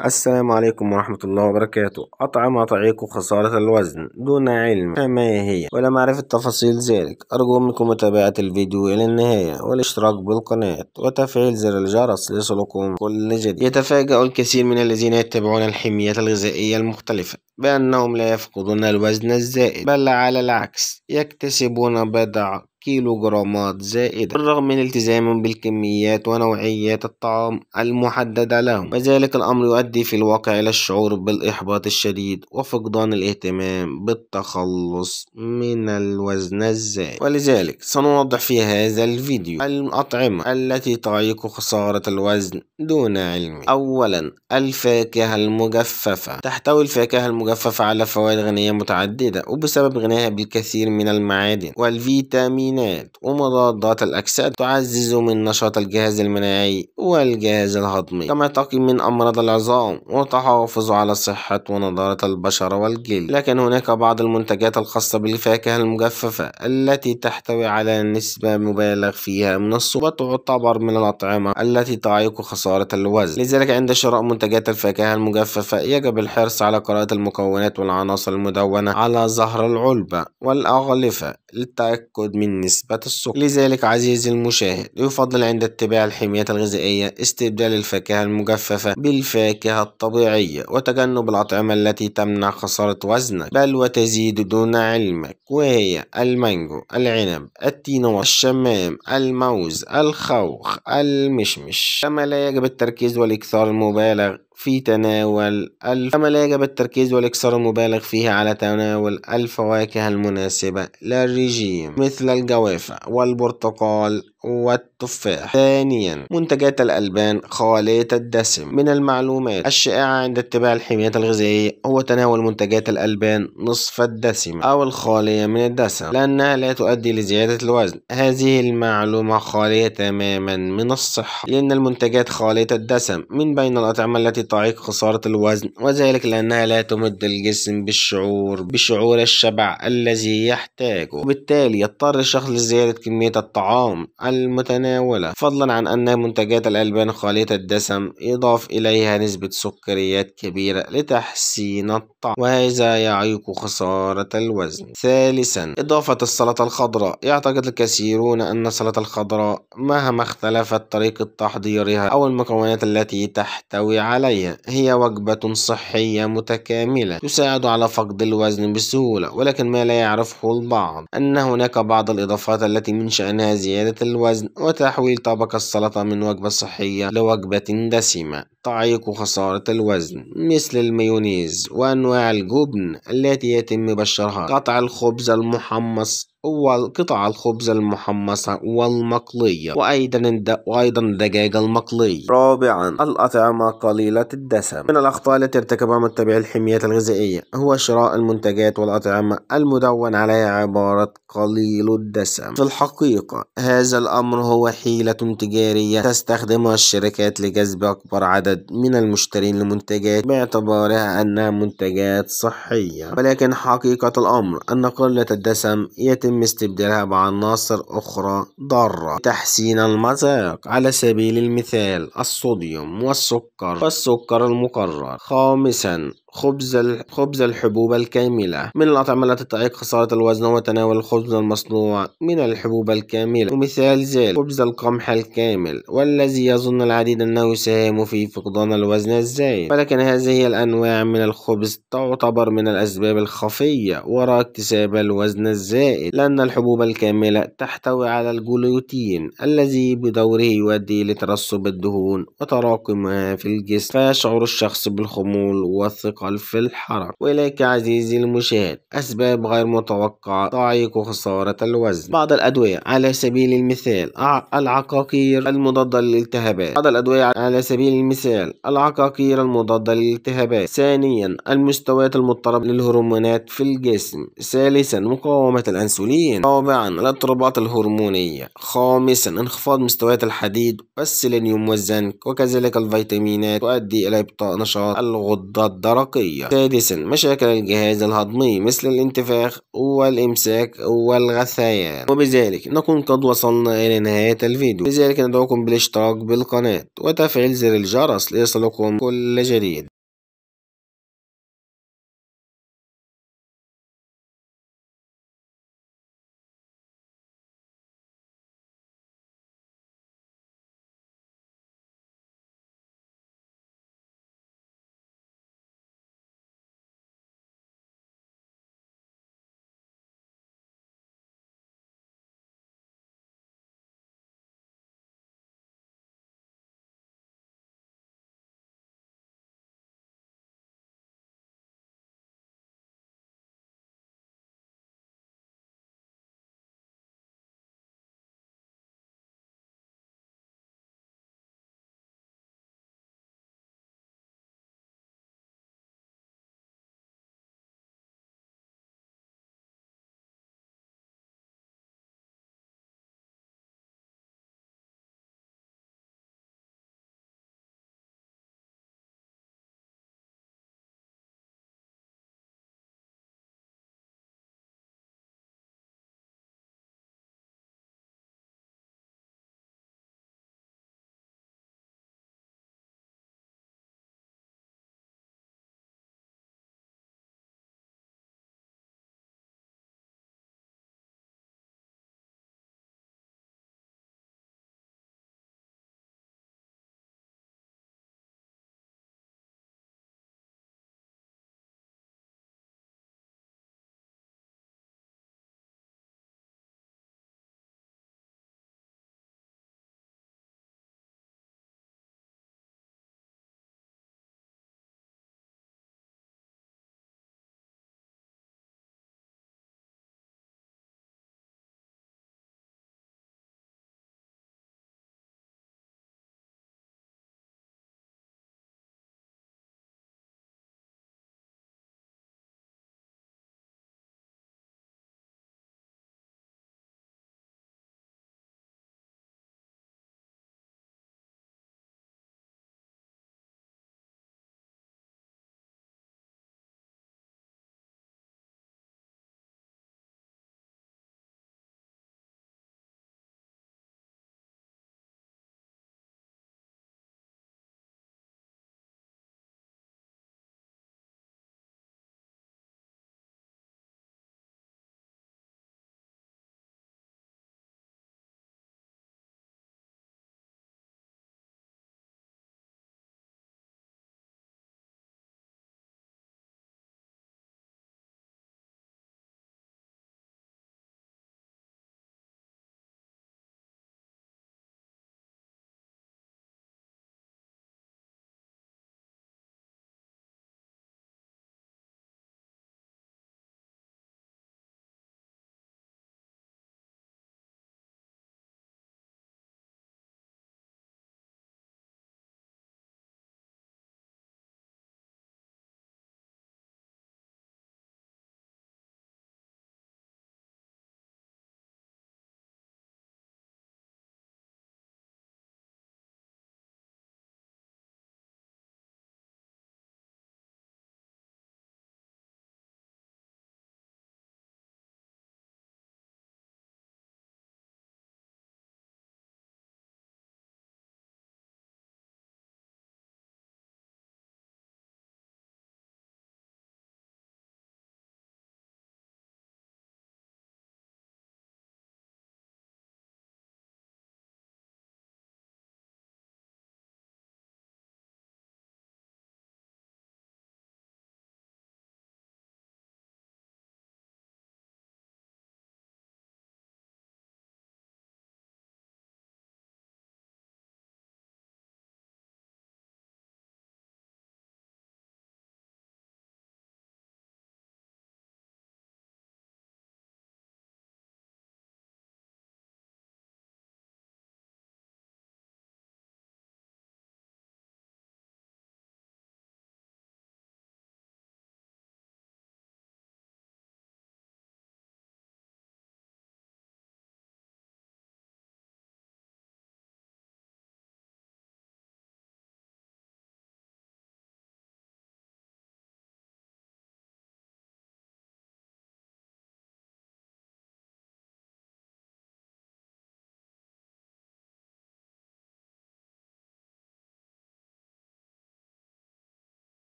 السلام عليكم ورحمة الله وبركاته أطعمة تعيق خسارة الوزن دون علم ما هي ولا معرفة تفاصيل ذلك أرجو منكم متابعة الفيديو إلى النهاية والاشتراك بالقناة وتفعيل زر الجرس ليصلكم كل جديد يتفاجأ الكثير من الذين يتبعون الحميات الغذائية المختلفة بأنهم لا يفقدون الوزن الزائد بل على العكس يكتسبون بضع كيلوغرامات زائدة بالرغم من التزامهم بالكميات ونوعيات الطعام المحددة لهم وذلك الأمر يؤدي في الواقع إلى الشعور بالإحباط الشديد وفقدان الاهتمام بالتخلص من الوزن الزائد ولذلك سنوضح في هذا الفيديو الأطعمة التي تعيق خسارة الوزن دون علم أولا الفاكهة المجففة تحتوي الفاكهة المجففة على فوائد غنية متعددة وبسبب غناها بالكثير من المعادن والفيتامين الفيتامينات ومضادات الأكسدة تعزز من نشاط الجهاز المناعي والجهاز الهضمي كما تقي من أمراض العظام وتحافظ على صحة ونضارة البشرة والجلد لكن هناك بعض المنتجات الخاصة بالفاكهة المجففة التي تحتوي على نسبة مبالغ فيها من السكر وتعتبر من الأطعمة التي تعيق خسارة الوزن لذلك عند شراء منتجات الفاكهة المجففة يجب الحرص على قراءة المكونات والعناصر المدونة على ظهر العلبة والأغلفة للتأكد من نسبة السكر لذلك عزيزي المشاهد يفضل عند اتباع الحميات الغذائية استبدال الفاكهة المجففة بالفاكهة الطبيعية وتجنب الأطعمة التي تمنع خسارة وزنك بل وتزيد دون علمك وهي المانجو العنب التين الشمام الموز الخوخ المشمش كما لا يجب التركيز والإكثار المبالغ في تناول كما لا يجب التركيز والإكثار المبالغ فيه على تناول الفواكه المناسبة للرجيم مثل الجوافة والبرتقال والتفاح ثانيا منتجات الألبان خالية الدسم من المعلومات الشائعة عند اتباع الحميات الغذائية هو تناول منتجات الألبان نصف الدسمة أو الخالية من الدسم لأنها لا تؤدي لزيادة الوزن هذه المعلومة خالية تماما من الصحة لأن المنتجات خالية الدسم من بين الأطعمة التي تعيق خسارة الوزن وذلك لأنها لا تمد الجسم بالشعور بشعور الشبع الذي يحتاجه وبالتالي يضطر الشخص لزيادة كمية الطعام المتناولة فضلا عن أن منتجات الألبان خالية الدسم يضاف إليها نسبة سكريات كبيرة لتحسين الطعم وهذا يعيق خسارة الوزن ثالثا إضافة السلطة الخضراء يعتقد الكثيرون أن السلطة الخضراء مهما اختلفت طريقة تحضيرها أو المكونات التي تحتوي عليها هي وجبة صحية متكاملة تساعد على فقد الوزن بسهولة ولكن ما لا يعرفه البعض أن هناك بعض الإضافات التي من شأنها زيادة الوزن الوزن وتحويل طبق السلطة من وجبة صحية لوجبة دسمة تعيق خسارة الوزن مثل المايونيز وأنواع الجبن التي يتم بشرها قطع الخبز المحمص وقطع الخبز المحمصة والمقلية وأيضا وأيضا الدجاج المقلي. رابعا الأطعمة قليلة الدسم. من الأخطاء التي ارتكبها متبعي الحميات الغذائية هو شراء المنتجات والأطعمة المدون عليها عبارة قليل الدسم. في الحقيقة هذا الأمر هو حيلة تجارية تستخدمها الشركات لجذب أكبر عدد عدد من المشترين لمنتجات باعتبارها أنها منتجات صحية ولكن حقيقة الأمر أن قلة الدسم يتم استبدالها بعناصر أخرى ضارة تحسين المذاق على سبيل المثال الصوديوم والسكر والسكر المقرر خامسا خبز خبز الحبوب الكاملة من الأطعمة التي تعيق خسارة الوزن هو تناول الخبز المصنوع من الحبوب الكاملة ومثال ذلك خبز القمح الكامل والذي يظن العديد أنه يساهم في فقدان الوزن الزائد ولكن هذه الأنواع من الخبز تعتبر من الأسباب الخفية وراء اكتساب الوزن الزائد لأن الحبوب الكاملة تحتوي على الجلوتين الذي بدوره يؤدي لترسب الدهون وتراكمها في الجسم فيشعر الشخص بالخمول والثقة في الحرم وإليك عزيزي المشاهد أسباب غير متوقعة تعيق خسارة الوزن بعض الأدوية على سبيل المثال العقاقير المضادة للالتهابات بعض الأدوية على سبيل المثال العقاقير المضادة للالتهابات ثانيا المستويات المضطربة للهرمونات في الجسم ثالثا مقاومة الأنسولين رابعا الاضطرابات الهرمونية خامسا انخفاض مستويات الحديد والسيلينيوم والزنك وكذلك الفيتامينات تؤدي إلى إبطاء نشاط الغدة الدرقية العنقية سادسا مشاكل الجهاز الهضمي مثل الانتفاخ والإمساك والغثيان وبذلك نكون قد وصلنا إلى نهاية الفيديو لذلك ندعوكم بالاشتراك بالقناة وتفعيل زر الجرس ليصلكم كل جديد